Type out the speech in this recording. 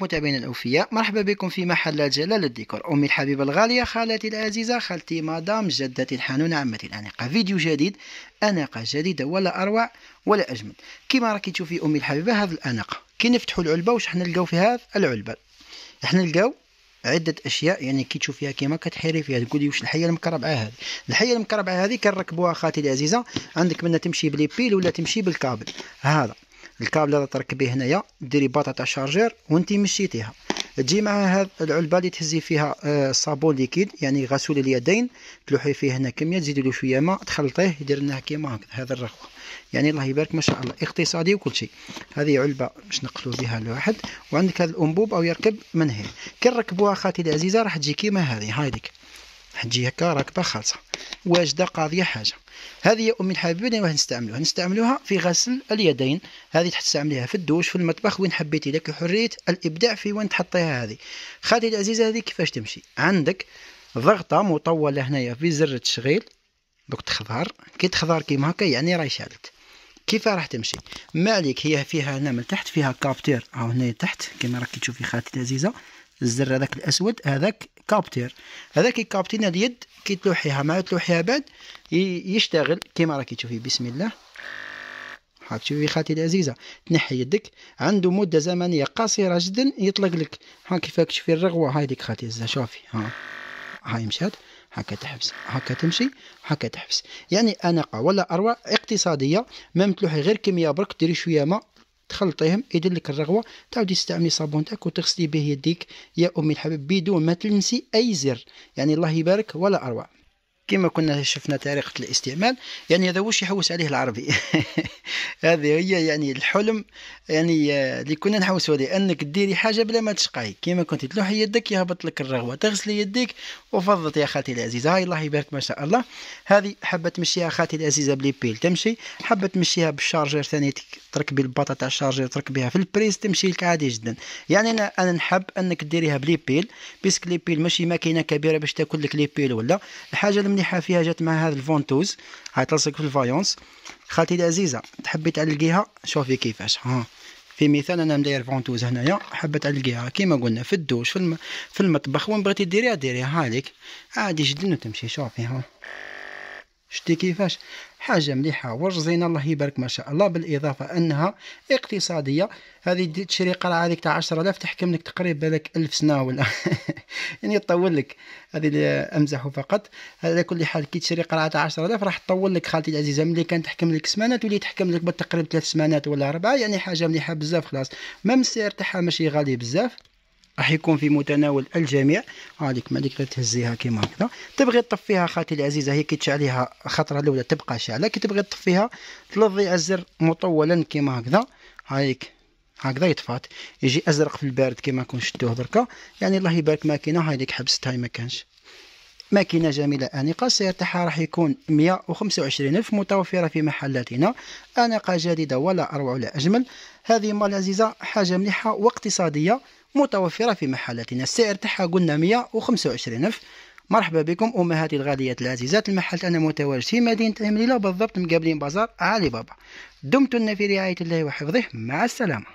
متابعينا الاوفياء مرحبا بكم في محل جلال الديكور امي الحبيبه الغاليه خالتي العزيزه خالتي مدام جدتي الحنونه عمتي الانيقه فيديو جديد اناقه جديده ولا اروع ولا اجمل كما راكي تشوفي امي الحبيبه هذه الاناقه كي نفتحوا العلبه واش حنا نلقاو في هذا العلبه حنا نلقاو عدة أشياء يعني كي تشوفيها كيما كتحيري فيها تقولي واش الحية المكربعة هذه الحية المكربعة هذه كنركبوها خالتي العزيزة عندك منها تمشي بلي بيل ولا تمشي بالكابل هذا الكابل اللي تركبيه هنايا ديري باطا تاع شارجير وانت مشيتيها تجي مع هاد العلبه اللي تهزي فيها آه، صابون ليكيد يعني غسول اليدين تلوحي فيه هنا كميه تزيدي له شويه ماء تخلطيه يدير لنا كيما هكذا هذا الرخوه يعني الله يبارك ما شاء الله اقتصادي وكل شيء هذه علبه باش نقلو بها الواحد وعندك هذا الانبوب او يركب من هنا كي نركبوها خالتي العزيزه راح تجي كيما هذه هايديك راح تجي هكا راكبه خالصه واجده قاضيه حاجه هذه أمي الحبيبة وين نستعملوها نستعملوها في غسل اليدين هذه تستعمليها في الدوش في المطبخ وين حبيتي لك حرية الإبداع في وين تحطيها هذه خالتي العزيزة هذه كيفاش تمشي عندك ضغطة مطولة هنايا في زر التشغيل دوك تخضر كي تخضر كيما هكا يعني راهي شعلت كيف راح تمشي ما عليك هي فيها هنا من تحت فيها كابتير او هنا تحت كما راكي تشوفي خالتي العزيزه الزر هذاك الاسود هذاك كابتير هذاك كابتينا اليد كي تلوحيها مع تلوحيها بعد يشتغل كيما راكي تشوفي بسم الله هاك تشوفي خالتي العزيزه تنحي يدك عنده مده زمنيه قصيره جدا يطلق لك ها كيفاك تشوفي الرغوه هايديك خاتي خالتي العزيزه شوفي ها هاي مشات هكا تحبس هكا تمشي هكا تحبس يعني اناقه ولا اروع اقتصاديه ما متلوحي غير كيميا برك ديري شويه ماء تخلطيهم يدلك الرغوه تعاودي تستعملي صابون تاعك وتغسلي به يديك يا امي الحبيب بدون ما تلمسي اي زر يعني الله يبارك ولا اروع كما كنا شفنا طريقة الاستعمال يعني هذا واش يحوس عليه العربي هذه هي يعني الحلم يعني آه، اللي كنا نحوسوا عليه انك ديري حاجة بلا ما تشقاي كما كنت تلوحي يدك يهبط لك الرغوة تغسلي يديك وفضت يا خالتي العزيزة هاي الله يبارك ما شاء الله هذه حابة تمشيها خالتي العزيزة بلي بيل تمشي حابة تمشيها بالشارجر ثاني تركبي الباطا تاع الشارجر تركبيها في البريس تمشي لك عادي جدا يعني انا انا نحب انك ديريها بلي بيل بيسك لي بيل ماشي ماكينة كبيرة باش تاكل لك لي بيل ولا الحاجة المليحة مليحه فيها جات مع هذا الفونتوز هاي تلصق في الفايونس خالتي العزيزه تحبي تعلقيها شوفي كيفاش ها في مثال انا مداير فونتوز هنايا حابه تعلقيها كيما قلنا في الدوش في, الم... في المطبخ وين بغيتي ديريها ديريها هاليك عادي جدا وتمشي شوفي ها شتي كيفاش حاجه مليحه ورزينه الله يبارك ما شاء الله بالاضافه انها اقتصاديه هذه تشري قرعه هذيك تاع 10000 تحكم لك تقريبا بالك 1000 سنه ولا يعني تطول لك هذه امزح فقط على كل حال كي تشري قرعه تاع 10000 راح تطول لك خالتي العزيزه ملي كانت تحكم لك سمانه تولي تحكم لك بالتقريب 3 سمانات ولا 4 يعني حاجه مليحه بزاف خلاص مام السعر تاعها ماشي غالي بزاف راح يكون في متناول الجميع هذيك ما تهزيها كيما هكذا تبغي تطفيها خالتي العزيزه هي كي تشعليها الخطره الاولى تبقى شاعله كي تبغي تطفيها تلضي الزر مطولا كيما هكذا هايك هكذا يطفات يجي ازرق في البارد كيما كون شدوه دركا يعني الله يبارك ماكينه هاي ليك حبستها ما كانش ماكينة جميلة أنيقة السعر تاعها راح يكون 125 ألف متوفرة في محلاتنا أناقة جديدة ولا أروع ولا أجمل هذه مال عزيزة حاجة مليحة واقتصادية متوفرة في محلاتنا السعر تاعها قلنا 125 ألف مرحبا بكم أمهاتي الغاليات العزيزات المحل أنا متواجد في مدينة أمريلا بالضبط مقابلين بازار علي بابا دمتن في رعاية الله وحفظه مع السلامة